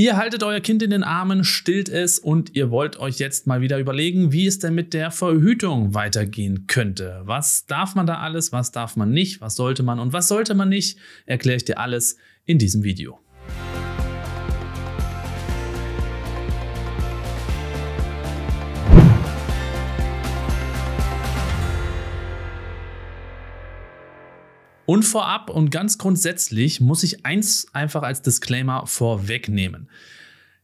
Ihr haltet euer Kind in den Armen, stillt es und ihr wollt euch jetzt mal wieder überlegen, wie es denn mit der Verhütung weitergehen könnte. Was darf man da alles, was darf man nicht, was sollte man und was sollte man nicht, erkläre ich dir alles in diesem Video. Und vorab und ganz grundsätzlich muss ich eins einfach als Disclaimer vorwegnehmen.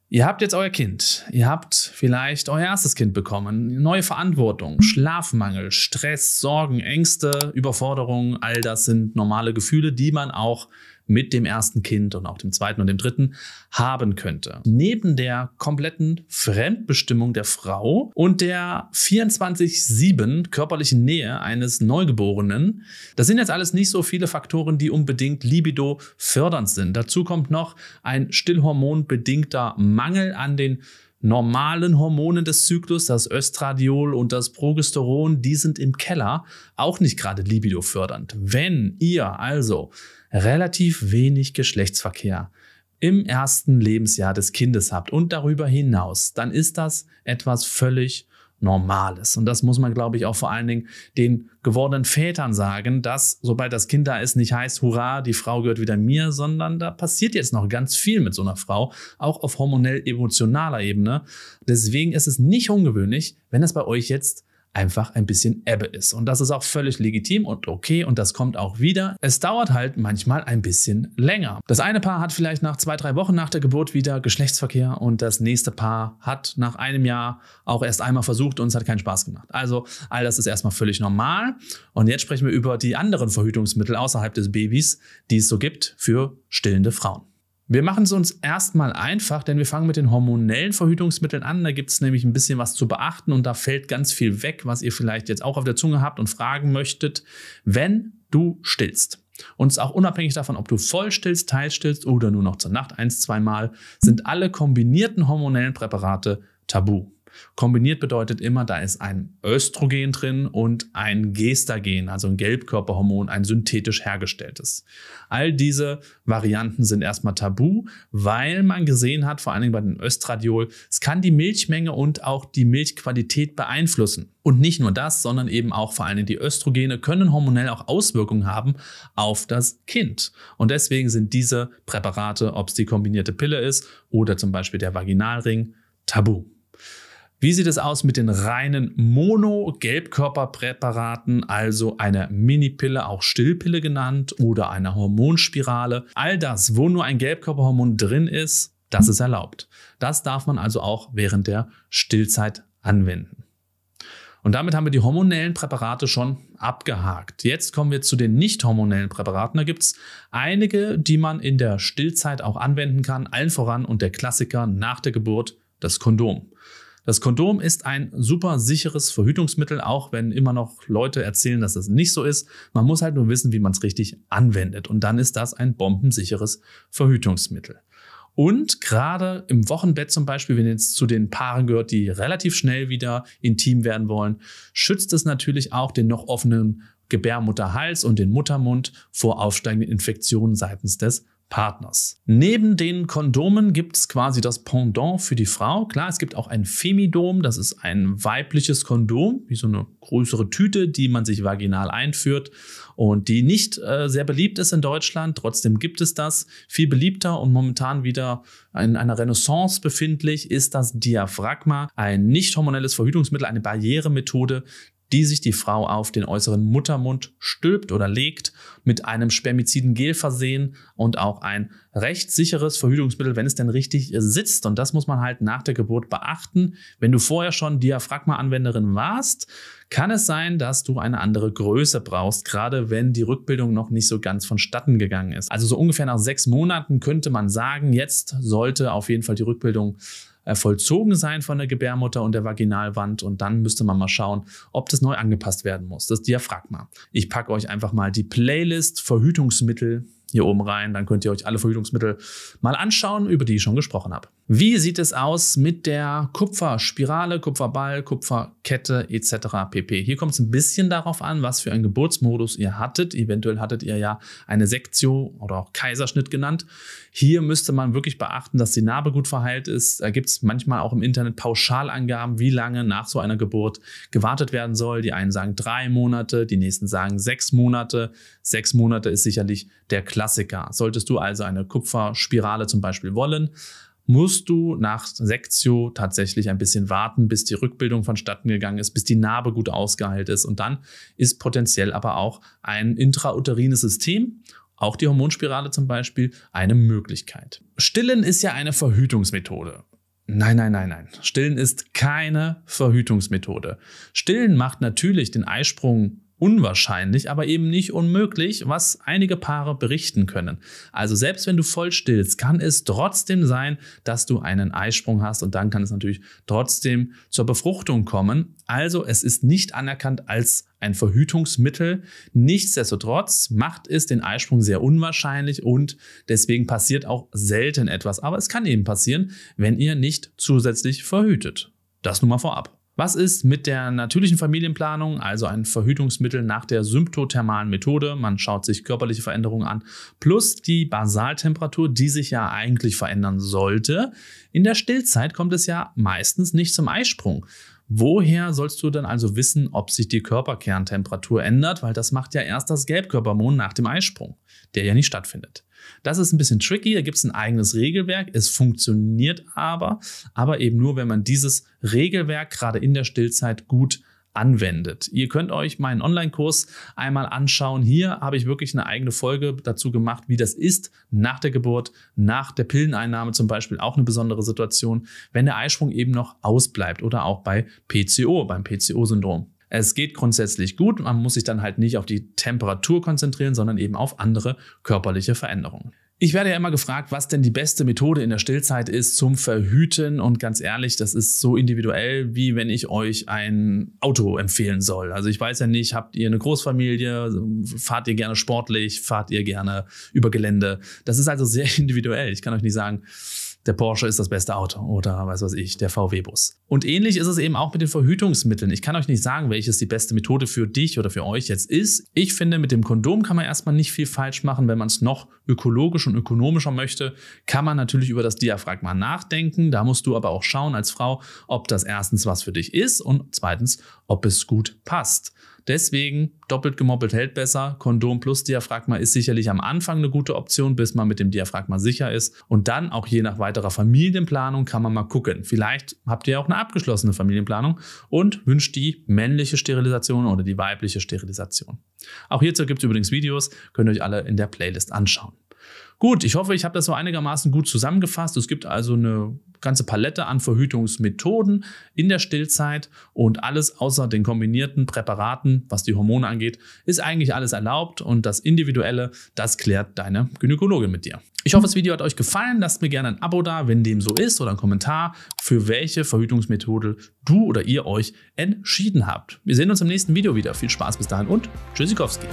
Ihr habt jetzt euer Kind, ihr habt vielleicht euer erstes Kind bekommen, neue Verantwortung, Schlafmangel, Stress, Sorgen, Ängste, Überforderung, all das sind normale Gefühle, die man auch mit dem ersten Kind und auch dem zweiten und dem dritten haben könnte. Neben der kompletten Fremdbestimmung der Frau und der 24-7 körperlichen Nähe eines Neugeborenen, das sind jetzt alles nicht so viele Faktoren, die unbedingt libido fördernd sind. Dazu kommt noch ein stillhormonbedingter Mangel an den normalen Hormonen des Zyklus, das Östradiol und das Progesteron, die sind im Keller, auch nicht gerade libidofördernd. Wenn ihr also relativ wenig Geschlechtsverkehr im ersten Lebensjahr des Kindes habt und darüber hinaus, dann ist das etwas völlig normal ist. Und das muss man, glaube ich, auch vor allen Dingen den gewordenen Vätern sagen, dass sobald das Kind da ist, nicht heißt, hurra, die Frau gehört wieder mir, sondern da passiert jetzt noch ganz viel mit so einer Frau, auch auf hormonell-emotionaler Ebene. Deswegen ist es nicht ungewöhnlich, wenn es bei euch jetzt einfach ein bisschen Ebbe ist. Und das ist auch völlig legitim und okay und das kommt auch wieder. Es dauert halt manchmal ein bisschen länger. Das eine Paar hat vielleicht nach zwei, drei Wochen nach der Geburt wieder Geschlechtsverkehr und das nächste Paar hat nach einem Jahr auch erst einmal versucht und es hat keinen Spaß gemacht. Also all das ist erstmal völlig normal. Und jetzt sprechen wir über die anderen Verhütungsmittel außerhalb des Babys, die es so gibt für stillende Frauen. Wir machen es uns erstmal einfach, denn wir fangen mit den hormonellen Verhütungsmitteln an. Da gibt es nämlich ein bisschen was zu beachten und da fällt ganz viel weg, was ihr vielleicht jetzt auch auf der Zunge habt und fragen möchtet, wenn du stillst. Und es ist auch unabhängig davon, ob du voll stillst, teilstillst oder nur noch zur Nacht ein, zweimal, sind alle kombinierten hormonellen Präparate tabu. Kombiniert bedeutet immer, da ist ein Östrogen drin und ein Gestagen, also ein Gelbkörperhormon, ein synthetisch hergestelltes. All diese Varianten sind erstmal tabu, weil man gesehen hat, vor allen Dingen bei dem Östradiol, es kann die Milchmenge und auch die Milchqualität beeinflussen. Und nicht nur das, sondern eben auch vor allen Dingen die Östrogene können hormonell auch Auswirkungen haben auf das Kind. Und deswegen sind diese Präparate, ob es die kombinierte Pille ist oder zum Beispiel der Vaginalring, tabu. Wie sieht es aus mit den reinen Mono-Gelbkörperpräparaten, also einer Minipille, auch Stillpille genannt, oder einer Hormonspirale? All das, wo nur ein Gelbkörperhormon drin ist, das ist erlaubt. Das darf man also auch während der Stillzeit anwenden. Und damit haben wir die hormonellen Präparate schon abgehakt. Jetzt kommen wir zu den nicht hormonellen Präparaten. Da gibt es einige, die man in der Stillzeit auch anwenden kann, allen voran und der Klassiker nach der Geburt, das Kondom. Das Kondom ist ein super sicheres Verhütungsmittel, auch wenn immer noch Leute erzählen, dass das nicht so ist. Man muss halt nur wissen, wie man es richtig anwendet. Und dann ist das ein bombensicheres Verhütungsmittel. Und gerade im Wochenbett zum Beispiel, wenn jetzt zu den Paaren gehört, die relativ schnell wieder intim werden wollen, schützt es natürlich auch den noch offenen Gebärmutterhals und den Muttermund vor aufsteigenden Infektionen seitens des Partners. Neben den Kondomen gibt es quasi das Pendant für die Frau. Klar, es gibt auch ein Femidom, das ist ein weibliches Kondom, wie so eine größere Tüte, die man sich vaginal einführt und die nicht äh, sehr beliebt ist in Deutschland. Trotzdem gibt es das. Viel beliebter und momentan wieder in einer Renaissance befindlich ist das Diaphragma, ein nicht hormonelles Verhütungsmittel, eine Barrieremethode, die sich die Frau auf den äußeren Muttermund stülpt oder legt, mit einem spermiziden Gel versehen und auch ein recht sicheres Verhütungsmittel, wenn es denn richtig sitzt. Und das muss man halt nach der Geburt beachten. Wenn du vorher schon Diaphragma-Anwenderin warst, kann es sein, dass du eine andere Größe brauchst, gerade wenn die Rückbildung noch nicht so ganz vonstatten gegangen ist. Also so ungefähr nach sechs Monaten könnte man sagen, jetzt sollte auf jeden Fall die Rückbildung äh, vollzogen sein von der Gebärmutter und der Vaginalwand und dann müsste man mal schauen, ob das neu angepasst werden muss, das Diaphragma. Ich packe euch einfach mal die Playlist Verhütungsmittel hier oben rein, dann könnt ihr euch alle Verhütungsmittel mal anschauen, über die ich schon gesprochen habe. Wie sieht es aus mit der Kupferspirale, Kupferball, Kupferkette etc. pp? Hier kommt es ein bisschen darauf an, was für einen Geburtsmodus ihr hattet. Eventuell hattet ihr ja eine Sektio oder auch Kaiserschnitt genannt. Hier müsste man wirklich beachten, dass die Narbe gut verheilt ist. Da gibt es manchmal auch im Internet Pauschalangaben, wie lange nach so einer Geburt gewartet werden soll. Die einen sagen drei Monate, die nächsten sagen sechs Monate. Sechs Monate ist sicherlich der Klassiker. Solltest du also eine Kupferspirale zum Beispiel wollen, musst du nach Sektio tatsächlich ein bisschen warten, bis die Rückbildung vonstatten gegangen ist, bis die Narbe gut ausgeheilt ist. Und dann ist potenziell aber auch ein intrauterines System, auch die Hormonspirale zum Beispiel, eine Möglichkeit. Stillen ist ja eine Verhütungsmethode. Nein, nein, nein, nein. Stillen ist keine Verhütungsmethode. Stillen macht natürlich den Eisprung unwahrscheinlich, aber eben nicht unmöglich, was einige Paare berichten können. Also selbst wenn du voll stillst, kann es trotzdem sein, dass du einen Eisprung hast und dann kann es natürlich trotzdem zur Befruchtung kommen. Also es ist nicht anerkannt als ein Verhütungsmittel. Nichtsdestotrotz macht es den Eisprung sehr unwahrscheinlich und deswegen passiert auch selten etwas. Aber es kann eben passieren, wenn ihr nicht zusätzlich verhütet. Das nun mal vorab. Was ist mit der natürlichen Familienplanung, also ein Verhütungsmittel nach der symptothermalen Methode? Man schaut sich körperliche Veränderungen an, plus die Basaltemperatur, die sich ja eigentlich verändern sollte. In der Stillzeit kommt es ja meistens nicht zum Eisprung. Woher sollst du dann also wissen, ob sich die Körperkerntemperatur ändert? Weil das macht ja erst das Gelbkörpermond nach dem Eisprung der ja nicht stattfindet. Das ist ein bisschen tricky, da gibt es ein eigenes Regelwerk, es funktioniert aber, aber eben nur, wenn man dieses Regelwerk gerade in der Stillzeit gut anwendet. Ihr könnt euch meinen Online-Kurs einmal anschauen. Hier habe ich wirklich eine eigene Folge dazu gemacht, wie das ist nach der Geburt, nach der Pilleneinnahme zum Beispiel auch eine besondere Situation, wenn der Eisprung eben noch ausbleibt oder auch bei PCO, beim PCO-Syndrom. Es geht grundsätzlich gut, man muss sich dann halt nicht auf die Temperatur konzentrieren, sondern eben auf andere körperliche Veränderungen. Ich werde ja immer gefragt, was denn die beste Methode in der Stillzeit ist zum Verhüten. Und ganz ehrlich, das ist so individuell, wie wenn ich euch ein Auto empfehlen soll. Also ich weiß ja nicht, habt ihr eine Großfamilie, also fahrt ihr gerne sportlich, fahrt ihr gerne über Gelände. Das ist also sehr individuell. Ich kann euch nicht sagen, der Porsche ist das beste Auto oder weiß was ich, der VW-Bus. Und ähnlich ist es eben auch mit den Verhütungsmitteln. Ich kann euch nicht sagen, welches die beste Methode für dich oder für euch jetzt ist. Ich finde, mit dem Kondom kann man erstmal nicht viel falsch machen. Wenn man es noch ökologisch und ökonomischer möchte, kann man natürlich über das Diaphragma nachdenken. Da musst du aber auch schauen als Frau, ob das erstens was für dich ist und zweitens, ob es gut passt. Deswegen doppelt gemoppelt hält besser. Kondom plus Diaphragma ist sicherlich am Anfang eine gute Option, bis man mit dem Diaphragma sicher ist. Und dann auch je nach weiterer Familienplanung kann man mal gucken. Vielleicht habt ihr auch eine abgeschlossene Familienplanung und wünscht die männliche Sterilisation oder die weibliche Sterilisation. Auch hierzu gibt es übrigens Videos, könnt ihr euch alle in der Playlist anschauen. Gut, ich hoffe, ich habe das so einigermaßen gut zusammengefasst. Es gibt also eine ganze Palette an Verhütungsmethoden in der Stillzeit und alles außer den kombinierten Präparaten, was die Hormone angeht, ist eigentlich alles erlaubt und das Individuelle, das klärt deine Gynäkologin mit dir. Ich hoffe, das Video hat euch gefallen. Lasst mir gerne ein Abo da, wenn dem so ist, oder einen Kommentar, für welche Verhütungsmethode du oder ihr euch entschieden habt. Wir sehen uns im nächsten Video wieder. Viel Spaß bis dahin und Tschüssikowski.